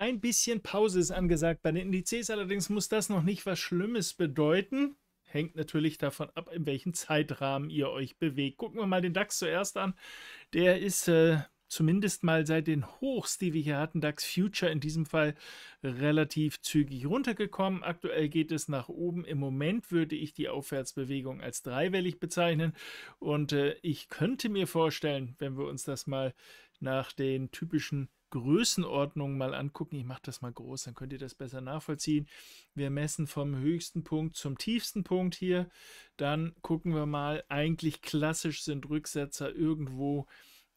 Ein bisschen Pause ist angesagt bei den Indizes, allerdings muss das noch nicht was Schlimmes bedeuten. Hängt natürlich davon ab, in welchem Zeitrahmen ihr euch bewegt. Gucken wir mal den DAX zuerst an. Der ist äh, zumindest mal seit den Hochs, die wir hier hatten, DAX Future in diesem Fall relativ zügig runtergekommen. Aktuell geht es nach oben. Im Moment würde ich die Aufwärtsbewegung als dreiwellig bezeichnen. Und äh, ich könnte mir vorstellen, wenn wir uns das mal nach den typischen Größenordnung mal angucken. Ich mache das mal groß, dann könnt ihr das besser nachvollziehen. Wir messen vom höchsten Punkt zum tiefsten Punkt hier. Dann gucken wir mal, eigentlich klassisch sind Rücksetzer irgendwo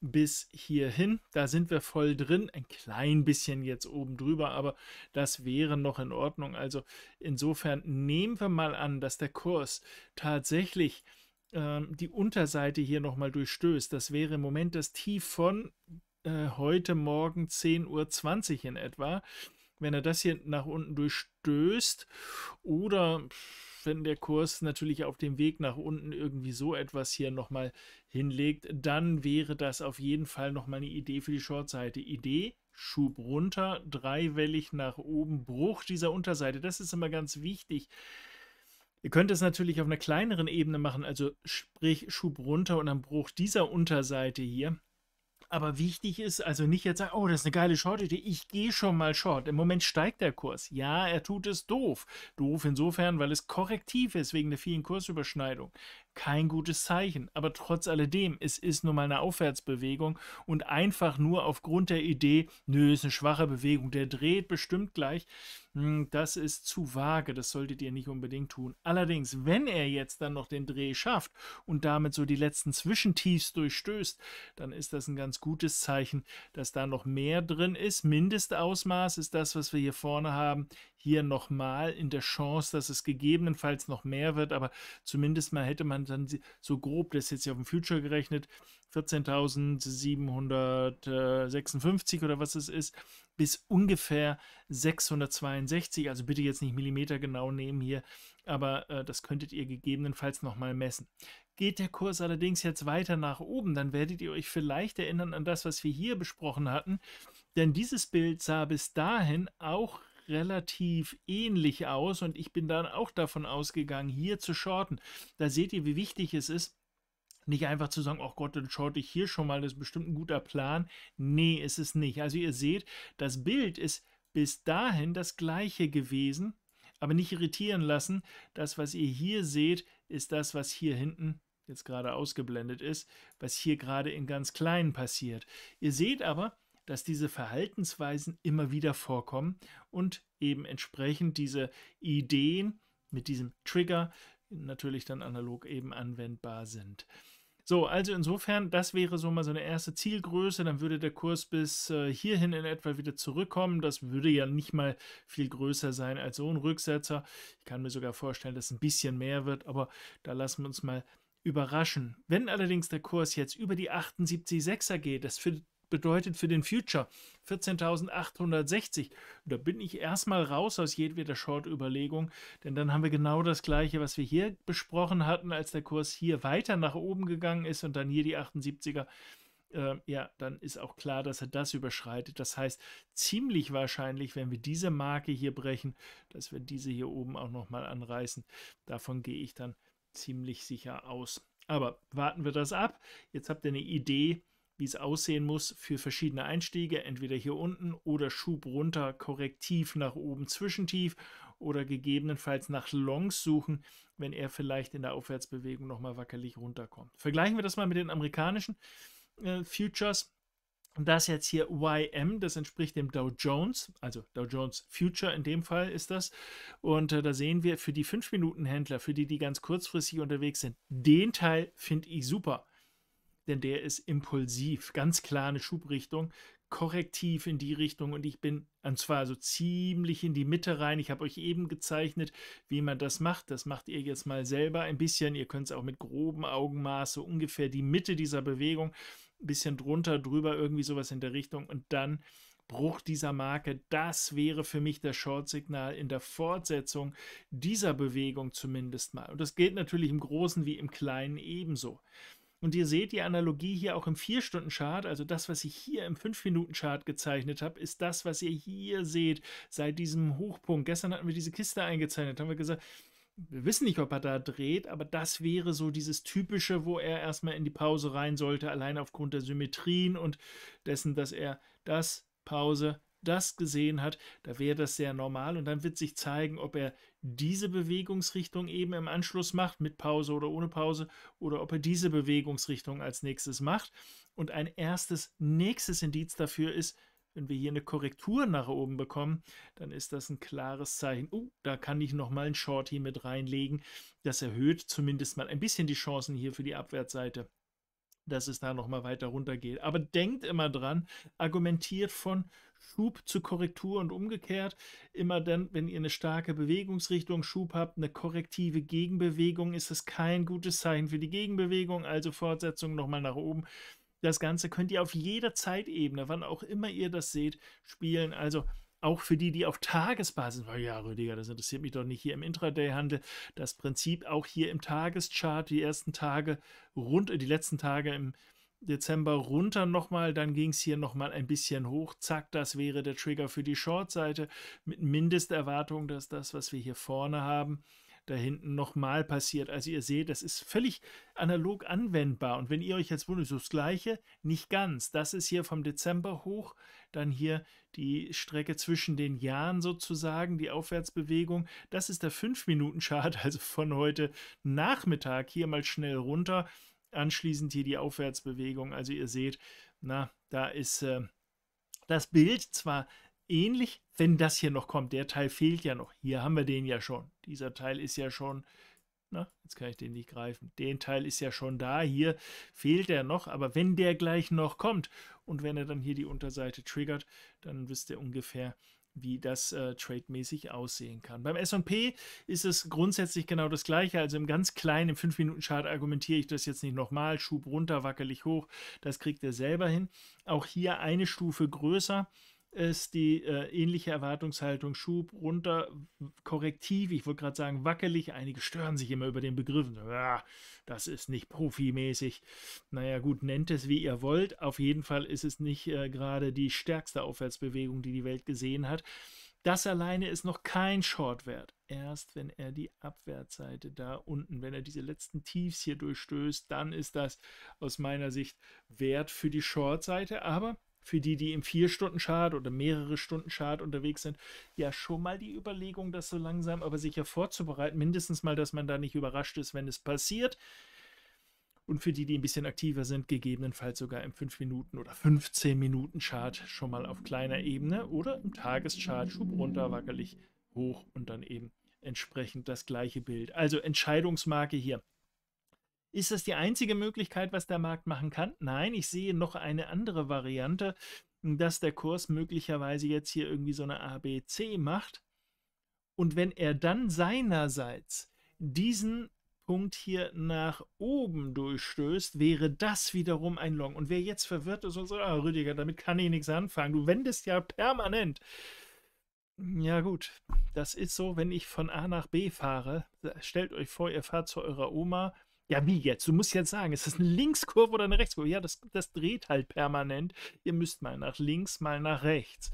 bis hierhin. Da sind wir voll drin, ein klein bisschen jetzt oben drüber, aber das wäre noch in Ordnung. Also insofern nehmen wir mal an, dass der Kurs tatsächlich ähm, die Unterseite hier nochmal durchstößt. Das wäre im Moment das Tief von äh, heute Morgen 10.20 Uhr in etwa. Wenn er das hier nach unten durchstößt oder wenn der Kurs natürlich auf dem Weg nach unten irgendwie so etwas hier nochmal hinlegt, dann wäre das auf jeden Fall nochmal eine Idee für die Shortseite. Idee, Schub runter, dreiwellig nach oben, Bruch dieser Unterseite. Das ist immer ganz wichtig. Ihr könnt es natürlich auf einer kleineren Ebene machen, also sprich Schub runter und dann Bruch dieser Unterseite hier. Aber wichtig ist also nicht jetzt sagen, oh, das ist eine geile Short-Idee, ich gehe schon mal Short. Im Moment steigt der Kurs. Ja, er tut es doof. Doof insofern, weil es korrektiv ist wegen der vielen Kursüberschneidung kein gutes Zeichen. Aber trotz alledem, es ist nun mal eine Aufwärtsbewegung und einfach nur aufgrund der Idee, nö, ist eine schwache Bewegung, der dreht bestimmt gleich, hm, das ist zu vage, das solltet ihr nicht unbedingt tun. Allerdings, wenn er jetzt dann noch den Dreh schafft und damit so die letzten Zwischentiefs durchstößt, dann ist das ein ganz gutes Zeichen, dass da noch mehr drin ist. Mindestausmaß ist das, was wir hier vorne haben. Hier nochmal in der Chance, dass es gegebenenfalls noch mehr wird, aber zumindest mal hätte man man dann so grob, das ist jetzt ja auf dem Future gerechnet, 14.756 oder was es ist, bis ungefähr 662. Also bitte jetzt nicht Millimeter genau nehmen hier, aber äh, das könntet ihr gegebenenfalls nochmal messen. Geht der Kurs allerdings jetzt weiter nach oben, dann werdet ihr euch vielleicht erinnern an das, was wir hier besprochen hatten. Denn dieses Bild sah bis dahin auch relativ ähnlich aus und ich bin dann auch davon ausgegangen, hier zu shorten. Da seht ihr, wie wichtig es ist, nicht einfach zu sagen, oh Gott, dann short ich hier schon mal, das ist bestimmt ein guter Plan. Nee, ist es nicht. Also ihr seht, das Bild ist bis dahin das gleiche gewesen, aber nicht irritieren lassen. Das, was ihr hier seht, ist das, was hier hinten jetzt gerade ausgeblendet ist, was hier gerade in ganz klein passiert. Ihr seht aber, dass diese Verhaltensweisen immer wieder vorkommen und eben entsprechend diese Ideen mit diesem Trigger natürlich dann analog eben anwendbar sind. So, also insofern, das wäre so mal so eine erste Zielgröße. Dann würde der Kurs bis äh, hierhin in etwa wieder zurückkommen. Das würde ja nicht mal viel größer sein als so ein Rücksetzer. Ich kann mir sogar vorstellen, dass es ein bisschen mehr wird, aber da lassen wir uns mal überraschen. Wenn allerdings der Kurs jetzt über die 78,6er geht, das führt bedeutet für den Future 14.860. Da bin ich erstmal raus aus jedweder Short-Überlegung, denn dann haben wir genau das gleiche, was wir hier besprochen hatten, als der Kurs hier weiter nach oben gegangen ist und dann hier die 78er ähm, ja, dann ist auch klar, dass er das überschreitet. Das heißt, ziemlich wahrscheinlich, wenn wir diese Marke hier brechen, dass wir diese hier oben auch nochmal anreißen. Davon gehe ich dann ziemlich sicher aus. Aber warten wir das ab. Jetzt habt ihr eine Idee, wie es aussehen muss für verschiedene Einstiege, entweder hier unten oder Schub runter, korrektiv nach oben, zwischentief oder gegebenenfalls nach Longs suchen, wenn er vielleicht in der Aufwärtsbewegung nochmal wackelig runterkommt. Vergleichen wir das mal mit den amerikanischen äh, Futures. das jetzt hier YM, das entspricht dem Dow Jones, also Dow Jones Future in dem Fall ist das. Und äh, da sehen wir für die 5-Minuten-Händler, für die, die ganz kurzfristig unterwegs sind, den Teil finde ich super denn der ist impulsiv, ganz klar eine Schubrichtung, korrektiv in die Richtung und ich bin, und zwar so ziemlich in die Mitte rein. Ich habe euch eben gezeichnet, wie man das macht. Das macht ihr jetzt mal selber ein bisschen. Ihr könnt es auch mit groben Augenmaße ungefähr die Mitte dieser Bewegung, ein bisschen drunter, drüber, irgendwie sowas in der Richtung und dann Bruch dieser Marke, das wäre für mich das Short-Signal in der Fortsetzung dieser Bewegung zumindest mal. Und das gilt natürlich im Großen wie im Kleinen ebenso. Und ihr seht die Analogie hier auch im 4-Stunden-Chart. Also das, was ich hier im 5-Minuten-Chart gezeichnet habe, ist das, was ihr hier seht seit diesem Hochpunkt. Gestern hatten wir diese Kiste eingezeichnet, haben wir gesagt, wir wissen nicht, ob er da dreht, aber das wäre so dieses typische, wo er erstmal in die Pause rein sollte, allein aufgrund der Symmetrien und dessen, dass er das Pause das gesehen hat, da wäre das sehr normal und dann wird sich zeigen, ob er diese Bewegungsrichtung eben im Anschluss macht, mit Pause oder ohne Pause, oder ob er diese Bewegungsrichtung als nächstes macht. Und ein erstes nächstes Indiz dafür ist, wenn wir hier eine Korrektur nach oben bekommen, dann ist das ein klares Zeichen. Oh, da kann ich nochmal einen Shorty mit reinlegen. Das erhöht zumindest mal ein bisschen die Chancen hier für die Abwärtsseite dass es da nochmal weiter runter geht. Aber denkt immer dran, argumentiert von Schub zu Korrektur und umgekehrt. Immer dann, wenn ihr eine starke Bewegungsrichtung Schub habt, eine korrektive Gegenbewegung, ist es kein gutes Zeichen für die Gegenbewegung, also Fortsetzung nochmal nach oben. Das Ganze könnt ihr auf jeder Zeitebene, wann auch immer ihr das seht, spielen. Also auch für die, die auf Tagesbasis, weil ja, Rüdiger, das interessiert mich doch nicht hier im Intraday-Handel, das Prinzip auch hier im Tageschart, die ersten Tage rund, äh, die letzten Tage im Dezember runter nochmal, dann ging es hier nochmal ein bisschen hoch, zack, das wäre der Trigger für die Short-Seite mit Mindesterwartung, dass das, was wir hier vorne haben, da hinten nochmal passiert. Also ihr seht, das ist völlig analog anwendbar. Und wenn ihr euch jetzt wundert, so das gleiche, nicht ganz. Das ist hier vom Dezember hoch, dann hier die Strecke zwischen den Jahren sozusagen, die Aufwärtsbewegung. Das ist der 5-Minuten-Chart, also von heute Nachmittag hier mal schnell runter. Anschließend hier die Aufwärtsbewegung. Also ihr seht, na, da ist äh, das Bild zwar ähnlich, wenn das hier noch kommt. Der Teil fehlt ja noch. Hier haben wir den ja schon. Dieser Teil ist ja schon, na, jetzt kann ich den nicht greifen. Den Teil ist ja schon da. Hier fehlt er noch. Aber wenn der gleich noch kommt und wenn er dann hier die Unterseite triggert, dann wisst ihr ungefähr, wie das äh, trademäßig aussehen kann. Beim SP ist es grundsätzlich genau das gleiche. Also im ganz kleinen im 5-Minuten-Chart argumentiere ich das jetzt nicht nochmal. Schub runter, wackelig hoch. Das kriegt er selber hin. Auch hier eine Stufe größer ist die äh, ähnliche Erwartungshaltung, Schub runter, korrektiv, ich wollte gerade sagen wackelig, einige stören sich immer über den Begriff, das ist nicht profimäßig, naja gut, nennt es wie ihr wollt, auf jeden Fall ist es nicht äh, gerade die stärkste Aufwärtsbewegung, die die Welt gesehen hat. Das alleine ist noch kein Shortwert. Erst wenn er die Abwärtsseite da unten, wenn er diese letzten Tiefs hier durchstößt, dann ist das aus meiner Sicht wert für die Shortseite. Aber für die, die im Vier-Stunden-Chart oder mehrere Stunden Chart unterwegs sind, ja schon mal die Überlegung, das so langsam aber sicher vorzubereiten. Mindestens mal, dass man da nicht überrascht ist, wenn es passiert. Und für die, die ein bisschen aktiver sind, gegebenenfalls sogar im 5 Minuten oder 15 Minuten Chart schon mal auf kleiner Ebene oder im Tageschart schub runter, wackelig hoch und dann eben entsprechend das gleiche Bild. Also Entscheidungsmarke hier ist das die einzige Möglichkeit, was der Markt machen kann? Nein, ich sehe noch eine andere Variante, dass der Kurs möglicherweise jetzt hier irgendwie so eine ABC macht. Und wenn er dann seinerseits diesen Punkt hier nach oben durchstößt, wäre das wiederum ein Long. Und wer jetzt verwirrt ist und sagt, ah, Rüdiger, damit kann ich nichts anfangen, du wendest ja permanent. Ja gut, das ist so, wenn ich von A nach B fahre, stellt euch vor, ihr fahrt zu eurer Oma, ja, wie jetzt? Du musst jetzt sagen, ist das eine Linkskurve oder eine Rechtskurve? Ja, das, das dreht halt permanent. Ihr müsst mal nach links, mal nach rechts.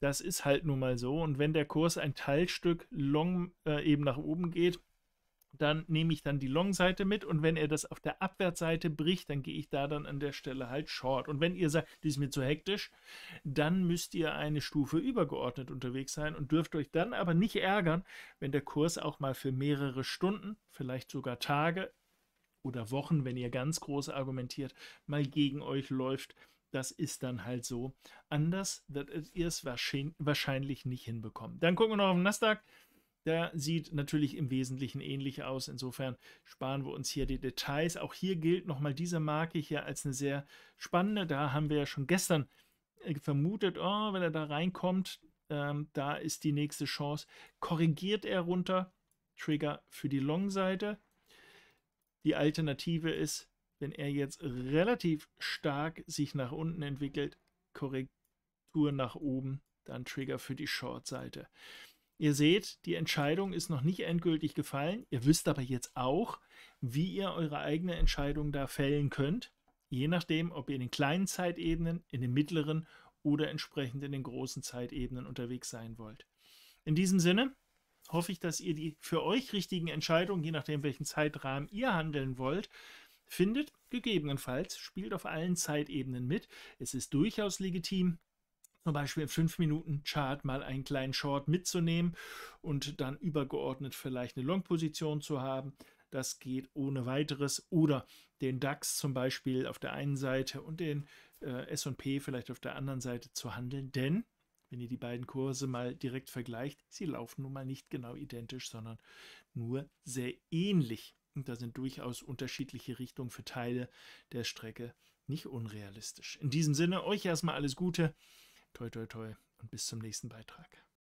Das ist halt nun mal so. Und wenn der Kurs ein Teilstück long äh, eben nach oben geht, dann nehme ich dann die Long-Seite mit und wenn er das auf der Abwärtsseite bricht, dann gehe ich da dann an der Stelle halt Short. Und wenn ihr sagt, die ist mir zu hektisch, dann müsst ihr eine Stufe übergeordnet unterwegs sein und dürft euch dann aber nicht ärgern, wenn der Kurs auch mal für mehrere Stunden, vielleicht sogar Tage oder Wochen, wenn ihr ganz groß argumentiert, mal gegen euch läuft. Das ist dann halt so. Anders werdet ihr es wahrscheinlich nicht hinbekommen. Dann gucken wir noch auf den Nasdaq. Der sieht natürlich im Wesentlichen ähnlich aus. Insofern sparen wir uns hier die Details. Auch hier gilt nochmal diese Marke hier als eine sehr spannende. Da haben wir ja schon gestern äh, vermutet, oh, wenn er da reinkommt, ähm, da ist die nächste Chance. Korrigiert er runter. Trigger für die Long-Seite. Die Alternative ist, wenn er jetzt relativ stark sich nach unten entwickelt, Korrektur nach oben, dann Trigger für die Short-Seite. Ihr seht, die Entscheidung ist noch nicht endgültig gefallen. Ihr wisst aber jetzt auch, wie ihr eure eigene Entscheidung da fällen könnt, je nachdem, ob ihr in den kleinen Zeitebenen, in den mittleren oder entsprechend in den großen Zeitebenen unterwegs sein wollt. In diesem Sinne, hoffe ich, dass ihr die für euch richtigen Entscheidungen, je nachdem welchen Zeitrahmen ihr handeln wollt, findet. Gegebenenfalls spielt auf allen Zeitebenen mit. Es ist durchaus legitim, zum Beispiel im 5-Minuten-Chart mal einen kleinen Short mitzunehmen und dann übergeordnet vielleicht eine Long-Position zu haben. Das geht ohne weiteres. Oder den DAX zum Beispiel auf der einen Seite und den äh, SP vielleicht auf der anderen Seite zu handeln. Denn wenn ihr die beiden Kurse mal direkt vergleicht, sie laufen nun mal nicht genau identisch, sondern nur sehr ähnlich. Und da sind durchaus unterschiedliche Richtungen für Teile der Strecke nicht unrealistisch. In diesem Sinne, euch erstmal alles Gute. Toi, toi, toi und bis zum nächsten Beitrag.